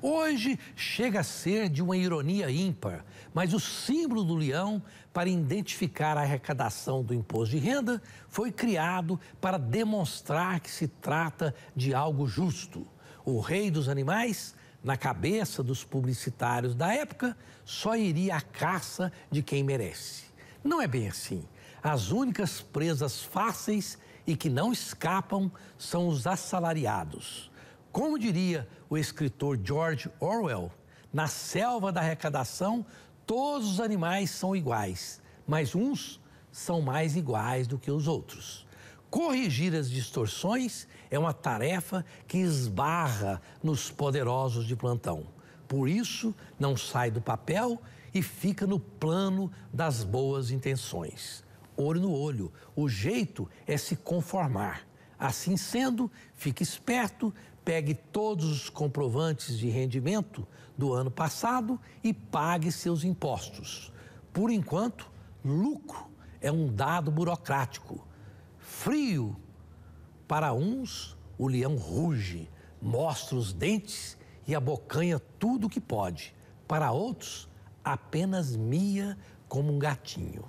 Hoje chega a ser de uma ironia ímpar, mas o símbolo do leão para identificar a arrecadação do imposto de renda foi criado para demonstrar que se trata de algo justo. O rei dos animais, na cabeça dos publicitários da época, só iria à caça de quem merece. Não é bem assim. As únicas presas fáceis e que não escapam são os assalariados como diria o escritor George Orwell, na selva da arrecadação, todos os animais são iguais, mas uns são mais iguais do que os outros. Corrigir as distorções é uma tarefa que esbarra nos poderosos de plantão. Por isso, não sai do papel e fica no plano das boas intenções. Olho no olho, o jeito é se conformar. Assim sendo, fique esperto, Pegue todos os comprovantes de rendimento do ano passado e pague seus impostos. Por enquanto, lucro é um dado burocrático. Frio para uns, o leão ruge, mostra os dentes e abocanha tudo o que pode. Para outros, apenas mia como um gatinho.